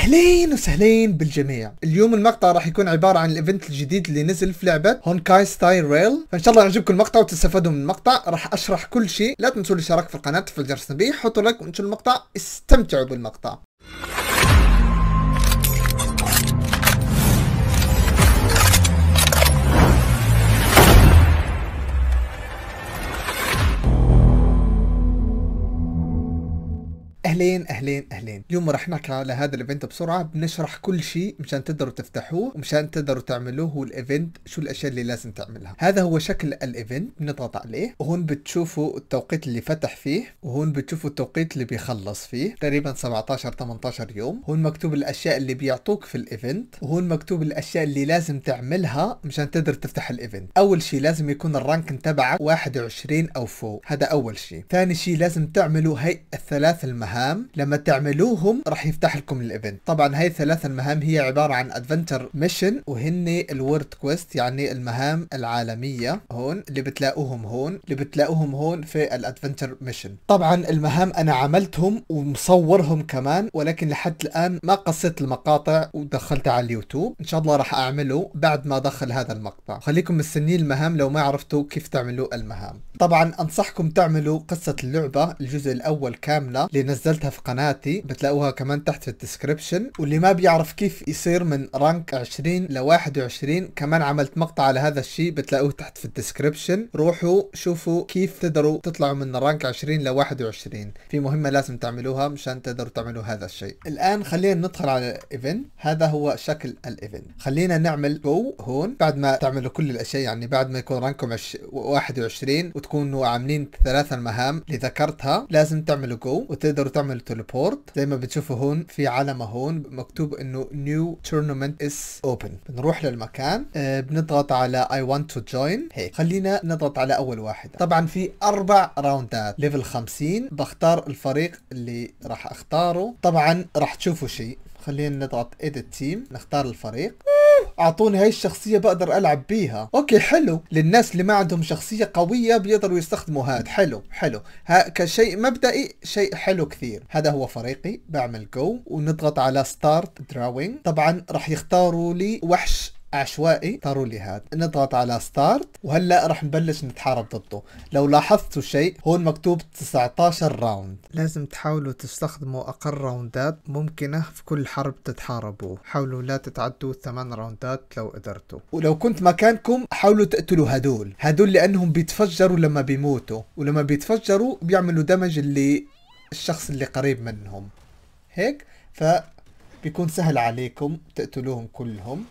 اهلين وسهلين بالجميع اليوم المقطع راح يكون عبارة عن الايفنت الجديد اللي نزل في لعبة هونكاي ستايل ريل فان شاء الله يعجبكم المقطع وتستفادوا من المقطع راح اشرح كل شيء لا تنسوا الاشتراك في القناة في الجرس التنبيه حطوا لايك وانشروا المقطع استمتعوا بالمقطع اهلين اهلين اهلين اليوم راح نحكي على هذا الايفنت بسرعه بنشرح كل شيء مشان تقدروا تفتحوه ومشان تقدروا تعملوه هو الايفنت شو الاشياء اللي لازم تعملها هذا هو شكل الايفنت بنضغط عليه وهون بتشوفوا التوقيت اللي فتح فيه وهون بتشوفوا التوقيت اللي بيخلص فيه تقريبا 17 18 يوم هون مكتوب الاشياء اللي بيعطوك في الايفنت وهون مكتوب الاشياء اللي لازم تعملها مشان تقدر تفتح الايفنت اول شيء لازم يكون الرانك تبعك 21 او فوق هذا اول شيء ثاني شيء لازم تعملوا هي الثلاث المهام المهام لما تعملوهم راح يفتح لكم الايفنت طبعا هاي الثلاث المهام هي عباره عن ادفنتشر ميشن وهن الورد كويست يعني المهام العالميه هون اللي بتلاقوهم هون اللي بتلاقوهم هون في الادفنتشر ميشن طبعا المهام انا عملتهم ومصورهم كمان ولكن لحد الان ما قصيت المقاطع ودخلتها على اليوتيوب ان شاء الله راح اعمله بعد ما ادخل هذا المقطع خليكم مستنيين المهام لو ما عرفتوا كيف تعملوا المهام طبعا انصحكم تعملوا قصة اللعبة الجزء الاول كاملة اللي نزلتها في قناتي بتلاقوها كمان تحت في الديسكربشن واللي ما بيعرف كيف يصير من رانك 20 ل 21 كمان عملت مقطع على هذا الشيء بتلاقوه تحت في الديسكربشن روحوا شوفوا كيف تقدروا تطلعوا من رانك 20 ل 21 في مهمة لازم تعملوها مشان تقدروا تعملوا هذا الشيء الان خلينا ندخل على الايفنت هذا هو شكل الايفنت خلينا نعمل جو هون بعد ما تعملوا كل الاشياء يعني بعد ما يكون رانكم 21 وتكون تكونوا عاملين ثلاثة المهام اللي ذكرتها لازم تعملوا جو وتقدروا تعملوا تليبورت زي ما بتشوفوا هون في علامة هون مكتوب انه نيو تورنمنت از اوبن بنروح للمكان آه بنضغط على اي want تو جوين هيك خلينا نضغط على اول واحدة طبعا في اربع راوندات ليفل 50 بختار الفريق اللي راح اختاره طبعا راح تشوفوا شيء خلينا نضغط edit team نختار الفريق اعطوني هاي الشخصيه بقدر العب بيها اوكي حلو للناس اللي ما عندهم شخصيه قويه بيقدروا يستخدموا هاد حلو حلو ها كشيء مبدئي شيء حلو كثير هذا هو فريقي بعمل جو ونضغط على ستارت دراوينج طبعا راح يختاروا لي وحش عشوائي لي هذا نضغط على ستارت وهلا راح نبلش نتحارب ضده لو لاحظتوا شيء هون مكتوب 19 راوند لازم تحاولوا تستخدموا اقل راوندات ممكنه في كل حرب تتحاربوا حاولوا لا تتعدوا 8 راوندات لو قدرتوا ولو كنت مكانكم حاولوا تقتلوا هدول هدول لانهم بيتفجروا لما بيموتوا ولما بيتفجروا بيعملوا دمج اللي الشخص اللي قريب منهم هيك ف بيكون سهل عليكم تقتلوهم كلهم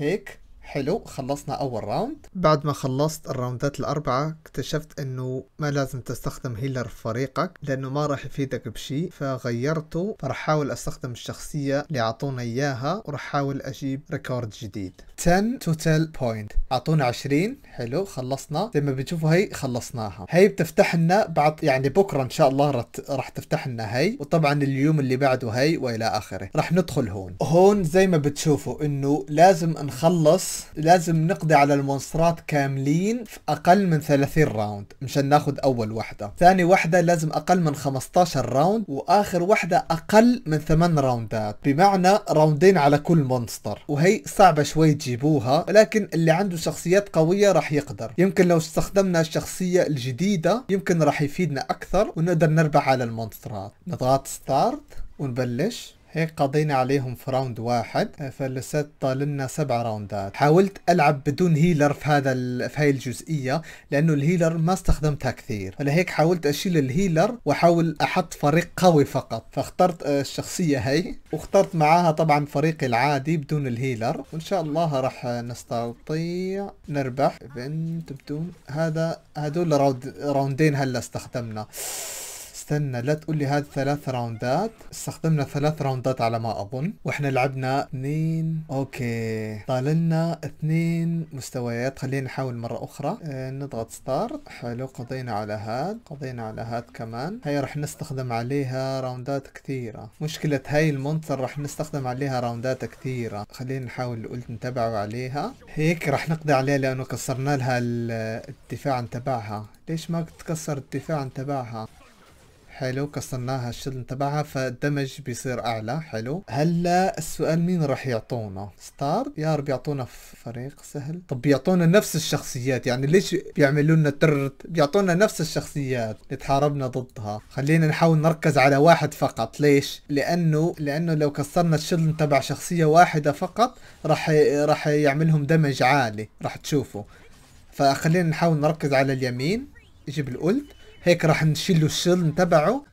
Hick. حلو خلصنا أول راوند بعد ما خلصت الراوندات الأربعة اكتشفت أنه ما لازم تستخدم هيلر في فريقك لأنه ما راح يفيدك بشيء فغيرته فراح أحاول أستخدم الشخصية اللي أعطونا إياها وراح أحاول أجيب ريكورد جديد 10 توتال بوينت أعطونا 20 حلو خلصنا زي ما بتشوفوا هي خلصناها هي بتفتح لنا بعد يعني بكرة إن شاء الله راح تفتح لنا هي وطبعا اليوم اللي بعده هي وإلى آخره راح ندخل هون هون زي ما بتشوفوا أنه لازم نخلص لازم نقضي على المونسترات كاملين في اقل من 30 راوند مشان ناخذ اول وحده ثاني وحده لازم اقل من 15 راوند واخر وحده اقل من 8 راوندات بمعنى راوندين على كل مونستر وهي صعبه شوي تجيبوها ولكن اللي عنده شخصيات قويه راح يقدر يمكن لو استخدمنا الشخصيه الجديده يمكن راح يفيدنا اكثر ونقدر نربح على المونسترات نضغط ستارت ونبلش هيك قضينا عليهم في راوند واحد فلسات طالنا سبع راوندات حاولت ألعب بدون هيلر في هذا ال... في هاي الجزئية لأنه الهيلر ما استخدمتها كثير فلهيك حاولت أشيل الهيلر وأحاول أحط فريق قوي فقط فاخترت آه، الشخصية هاي واخترت معاها طبعا فريقي العادي بدون الهيلر وإن شاء الله راح نستطيع نربح بدون هذا هذول راوند... راوندين هلا استخدمنا استنى لا تقول لي هذه ثلاث راوندات استخدمنا ثلاث راوندات على ما اظن واحنا لعبنا اثنين اوكي طال لنا اثنين مستويات خلينا نحاول مرة اخرى اه نضغط ستارت حلو قضينا على هذا قضينا على هذا كمان هاي رح نستخدم عليها راوندات كثيرة مشكلة هاي المنطقة رح نستخدم عليها راوندات كثيرة خلينا نحاول قلت نتبعه عليها هيك رح نقضي عليها لانه كسرنا لها الدفاع تبعها ليش ما تكسر الدفاع تبعها حلو كسرناها الشلن تبعها فالدمج بيصير اعلى حلو هلا السؤال مين راح يعطونا ستار يا رب يعطونا فريق سهل طب بيعطونا نفس الشخصيات يعني ليش بيعملوا لنا ترت بيعطونا نفس الشخصيات اللي تحاربنا ضدها خلينا نحاول نركز على واحد فقط ليش لانه لانه لو كسرنا الشلن تبع شخصيه واحده فقط راح راح يعملهم دمج عالي راح تشوفوا فخلينا نحاول نركز على اليمين يجيب الأولد هيك راح نشيلو الشلن تبعه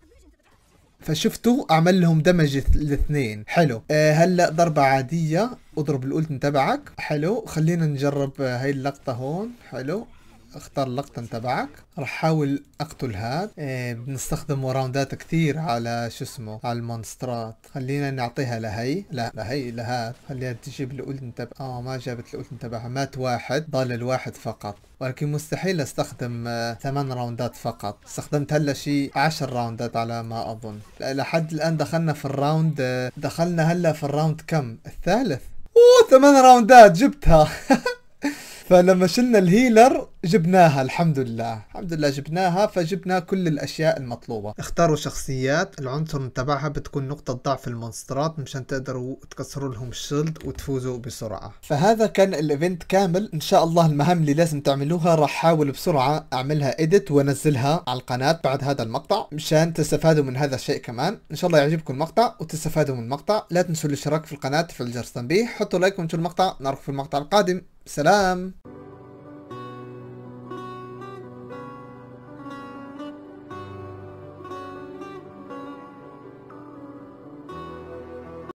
فشفتوا عمل لهم دمج الاثنين حلو أه هلا ضربة عادية اضرب الالتن تبعك حلو خلينا نجرب آه، هاي اللقطة هون حلو اختار اللقطة تبعك راح احاول اقتل هاد إيه بنستخدم راوندات كثير على شو اسمه على المونسترات خلينا نعطيها لهي لا لهي لهاد خليها تجيب الاولد تبع اه ما جابت الاولد تبعها مات واحد ضل الواحد فقط ولكن مستحيل استخدم آه، ثمان راوندات فقط استخدمت هلا شي عشر راوندات على ما اظن لحد الان دخلنا في الراوند آه، دخلنا هلا في الراوند كم الثالث اوه ثمان راوندات جبتها فلما شلنا الهيلر جبناها الحمد لله الحمد لله جبناها فجبنا كل الاشياء المطلوبه اختاروا شخصيات العنصر تبعها بتكون نقطه ضعف المونسترات مشان تقدروا تكسروا لهم الشيلد وتفوزوا بسرعه فهذا كان الايفنت كامل ان شاء الله المهام اللي لازم تعملوها راح احاول بسرعه اعملها اديت وانزلها على القناه بعد هذا المقطع مشان تستفادوا من هذا الشيء كمان ان شاء الله يعجبكم المقطع وتستفادوا من المقطع لا تنسوا الاشتراك في القناه تفعيل جرس التنبيه حطوا لايك ونشوف المقطع نراكم في المقطع القادم سلام